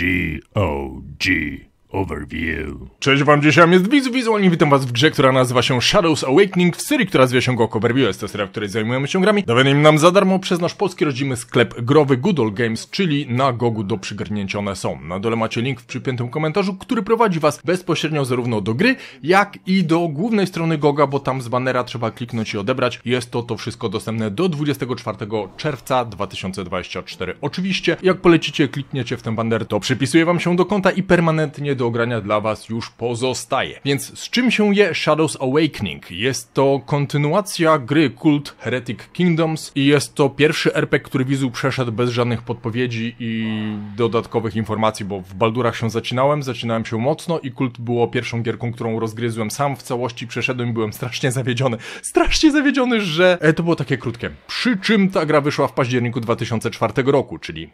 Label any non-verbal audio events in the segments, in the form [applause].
G O G. Overview. Cześć wam, dzisiaj jest widz wizualnie, witam was w grze, która nazywa się Shadows Awakening, w serii, która zwie się Go Overview, jest to seria, w której zajmujemy się grami, dawanym nam za darmo przez nasz polski rodzimy sklep growy Good Games, czyli na Gogu do przygarnięcia one są. Na dole macie link w przypiętym komentarzu, który prowadzi was bezpośrednio zarówno do gry, jak i do głównej strony Goga, bo tam z banera trzeba kliknąć i odebrać. Jest to to wszystko dostępne do 24 czerwca 2024. Oczywiście, jak polecicie, klikniecie w ten banner, to przypisuje wam się do konta i permanentnie do ogrania dla Was już pozostaje. Więc z czym się je Shadows Awakening? Jest to kontynuacja gry Cult Heretic Kingdoms i jest to pierwszy RPG, który Wizu przeszedł bez żadnych podpowiedzi i dodatkowych informacji, bo w Baldurach się zacinałem, zacinałem się mocno i Kult było pierwszą gierką, którą rozgryzłem sam w całości, przeszedłem i byłem strasznie zawiedziony. Strasznie zawiedziony, że e, to było takie krótkie. Przy czym ta gra wyszła w październiku 2004 roku, czyli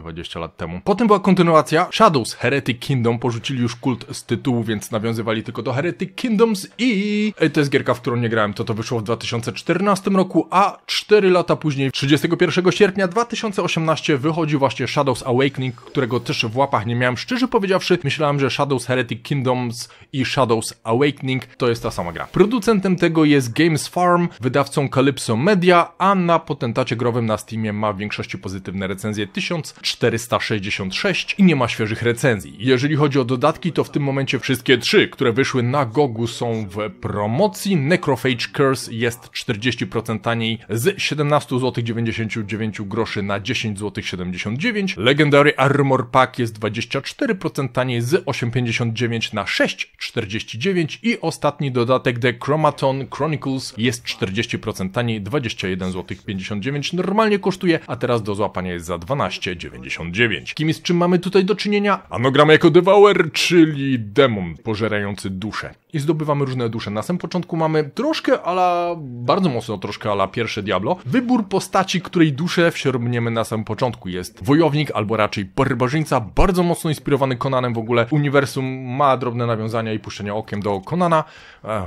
20 lat temu. Potem była kontynuacja Shadows Heretic Kingdom, porzucili już kult z tytułu, więc nawiązywali tylko do Heretic Kingdoms i to jest gierka, w którą nie grałem, to to wyszło w 2014 roku, a 4 lata później, 31 sierpnia 2018 wychodzi właśnie Shadows Awakening, którego też w łapach nie miałem, szczerze powiedziawszy, myślałem, że Shadows Heretic Kingdoms i Shadows Awakening to jest ta sama gra. Producentem tego jest Games Farm, wydawcą Calypso Media, a na potentacie growym na Steamie ma w większości pozytywne recenzje 1000 466 i nie ma świeżych recenzji. Jeżeli chodzi o dodatki, to w tym momencie wszystkie trzy, które wyszły na Gogu są w promocji. Necrophage Curse jest 40% taniej z 17,99 zł na 10,79 zł. Legendary Armor Pack jest 24% taniej z 8,59 na 6,49 i ostatni dodatek The Chromaton Chronicles jest 40% taniej, 21,59 zł normalnie kosztuje, a teraz do złapania jest za 12,99. 99. Kim jest, czym mamy tutaj do czynienia? Ano jako Devourer, czyli demon pożerający duszę. I zdobywamy różne dusze. Na samym początku mamy troszkę ala, bardzo mocno troszkę ala pierwsze Diablo, wybór postaci, której duszę wsiąrbniemy na samym początku. Jest wojownik, albo raczej barbarzyńca, bardzo mocno inspirowany Konanem w ogóle. Uniwersum ma drobne nawiązania i puszczenia okiem do Konana.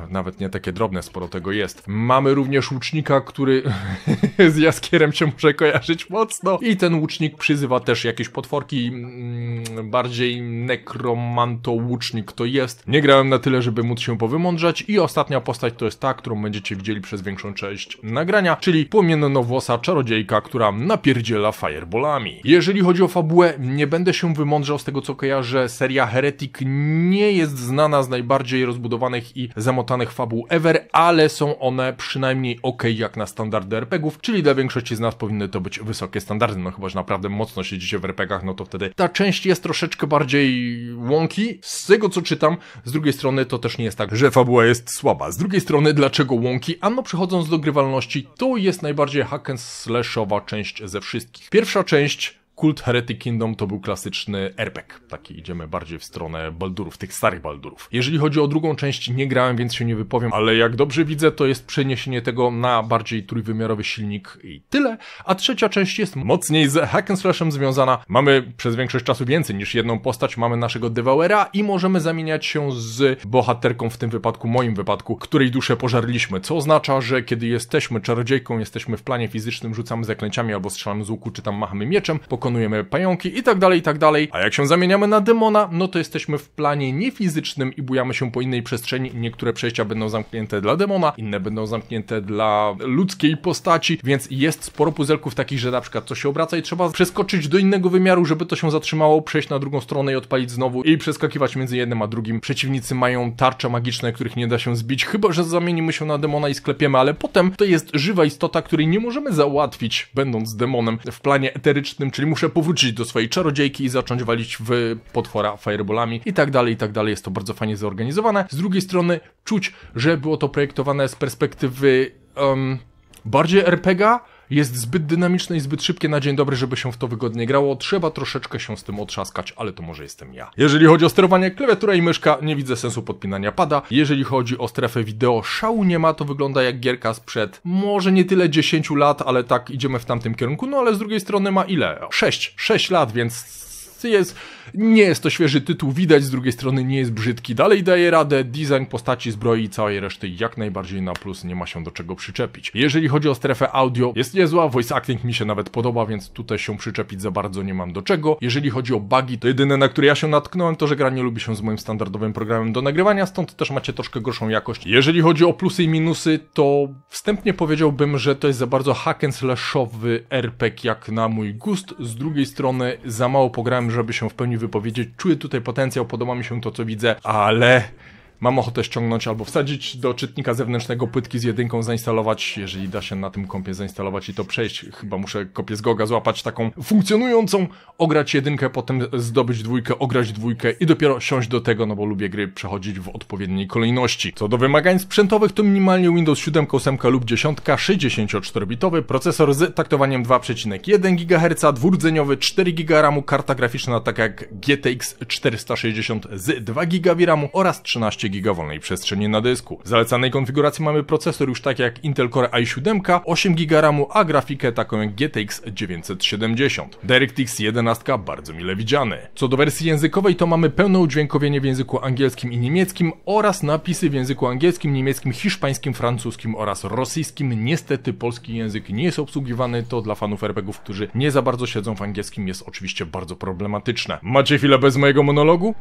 nawet nie takie drobne, sporo tego jest. Mamy również łucznika, który [laughs] z jaskierem się może kojarzyć mocno. I ten łucznik przyzywa też jakieś potworki, mm, bardziej nekromantołucznik to jest. Nie grałem na tyle, żeby móc się powymądrzać i ostatnia postać to jest ta, którą będziecie widzieli przez większą część nagrania, czyli płomiennowłosa czarodziejka, która napierdziela fireballami. Jeżeli chodzi o fabułę, nie będę się wymądrzał z tego co kojarzę, seria Heretic nie jest znana z najbardziej rozbudowanych i zamotanych fabuł ever, ale są one przynajmniej ok jak na standardy RPGów, czyli dla większości z nas powinny to być wysokie standardy, no chyba, że naprawdę mocno siedzicie w RPGach, no to wtedy ta część jest troszeczkę bardziej łąki. Z tego co czytam, z drugiej strony to też nie jest tak, że fabuła jest słaba. Z drugiej strony dlaczego łąki? Ano przechodząc do grywalności, to jest najbardziej hack and slashowa część ze wszystkich. Pierwsza część Kult Heretic Kingdom to był klasyczny RPG, taki idziemy bardziej w stronę Baldurów, tych starych Baldurów. Jeżeli chodzi o drugą część, nie grałem, więc się nie wypowiem, ale jak dobrze widzę, to jest przeniesienie tego na bardziej trójwymiarowy silnik i tyle. A trzecia część jest mocniej z hack and slashem związana. Mamy przez większość czasu więcej niż jedną postać, mamy naszego Devourera i możemy zamieniać się z bohaterką, w tym wypadku, moim wypadku, której duszę pożarliśmy, co oznacza, że kiedy jesteśmy czarodziejką, jesteśmy w planie fizycznym, rzucamy zaklęciami albo strzelamy z łuku, czy tam machamy mieczem, po pokonujemy pająki i tak dalej, i tak dalej. A jak się zamieniamy na demona, no to jesteśmy w planie niefizycznym i bujamy się po innej przestrzeni. Niektóre przejścia będą zamknięte dla demona, inne będą zamknięte dla ludzkiej postaci, więc jest sporo puzelków takich, że na przykład coś się obraca i trzeba przeskoczyć do innego wymiaru, żeby to się zatrzymało, przejść na drugą stronę i odpalić znowu i przeskakiwać między jednym a drugim. Przeciwnicy mają tarcze magiczne, których nie da się zbić, chyba że zamienimy się na demona i sklepiemy, ale potem to jest żywa istota, której nie możemy załatwić, będąc demonem w planie eterycznym, czyli muszę powrócić do swojej czarodziejki i zacząć walić w potwora fireballami i tak dalej, i tak dalej. Jest to bardzo fajnie zorganizowane. Z drugiej strony czuć, że było to projektowane z perspektywy um, bardziej RPGa, jest zbyt dynamiczne i zbyt szybkie na dzień dobry, żeby się w to wygodnie grało. Trzeba troszeczkę się z tym otrzaskać, ale to może jestem ja. Jeżeli chodzi o sterowanie, klawiatura i myszka, nie widzę sensu podpinania pada. Jeżeli chodzi o strefę wideo, szału nie ma, to wygląda jak gierka sprzed może nie tyle 10 lat, ale tak idziemy w tamtym kierunku. No ale z drugiej strony ma ile? 6, 6 lat, więc jest, nie jest to świeży tytuł, widać z drugiej strony nie jest brzydki, dalej daje radę, design postaci, zbroi i całej reszty jak najbardziej na plus, nie ma się do czego przyczepić. Jeżeli chodzi o strefę audio, jest niezła, voice acting mi się nawet podoba, więc tutaj się przyczepić za bardzo nie mam do czego. Jeżeli chodzi o bugi, to jedyne na które ja się natknąłem to, że gra nie lubi się z moim standardowym programem do nagrywania, stąd też macie troszkę gorszą jakość. Jeżeli chodzi o plusy i minusy, to wstępnie powiedziałbym, że to jest za bardzo hack and slashowy RPG jak na mój gust, z drugiej strony za mało pograłem, żeby się w pełni wypowiedzieć. Czuję tutaj potencjał, podoba mi się to, co widzę, ale mam ochotę ściągnąć albo wsadzić do czytnika zewnętrznego płytki z jedynką, zainstalować, jeżeli da się na tym kompie zainstalować i to przejść. Chyba muszę kopię z Goga złapać taką funkcjonującą, ograć jedynkę, potem zdobyć dwójkę, ograć dwójkę i dopiero siąść do tego, no bo lubię gry przechodzić w odpowiedniej kolejności. Co do wymagań sprzętowych, to minimalnie Windows 7, 8 lub 10, 64-bitowy, procesor z taktowaniem 2,1 GHz, dwurdzeniowy, 4 GB RAMu, karta graficzna taka jak GTX 460 z 2 GB RAMu oraz 13 GB gigawolnej przestrzeni na dysku. W zalecanej konfiguracji mamy procesor już tak jak Intel Core i7, 8 GB RAMu, a grafikę taką jak GTX 970. DirectX 11 bardzo mile widziany. Co do wersji językowej to mamy pełne udźwiękowienie w języku angielskim i niemieckim oraz napisy w języku angielskim, niemieckim, hiszpańskim, francuskim oraz rosyjskim. Niestety polski język nie jest obsługiwany, to dla fanów RPGów, którzy nie za bardzo siedzą w angielskim jest oczywiście bardzo problematyczne. Macie chwilę bez mojego monologu?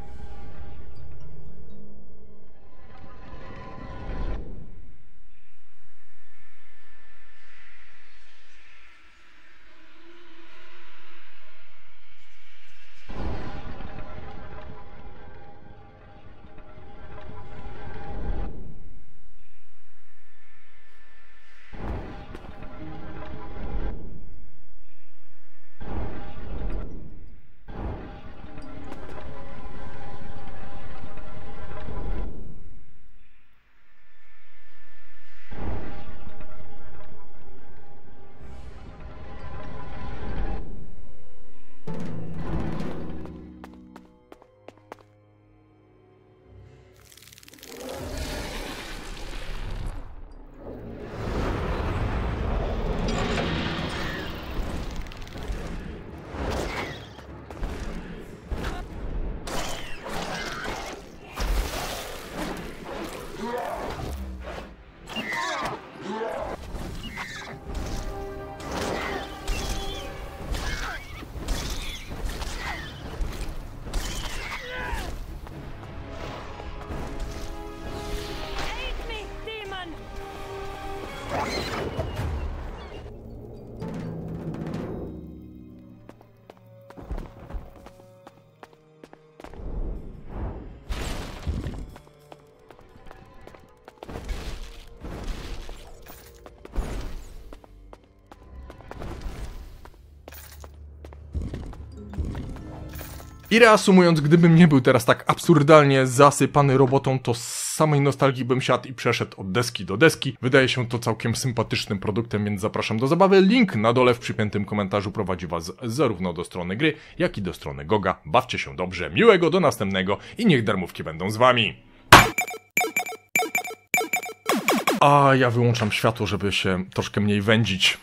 I reasumując, gdybym nie był teraz tak absurdalnie zasypany robotą, to samej nostalgii bym siadł i przeszedł od deski do deski. Wydaje się to całkiem sympatycznym produktem, więc zapraszam do zabawy. Link na dole w przypiętym komentarzu prowadzi Was zarówno do strony gry, jak i do strony Goga. Bawcie się dobrze, miłego, do następnego i niech darmówki będą z Wami. A ja wyłączam światło, żeby się troszkę mniej wędzić.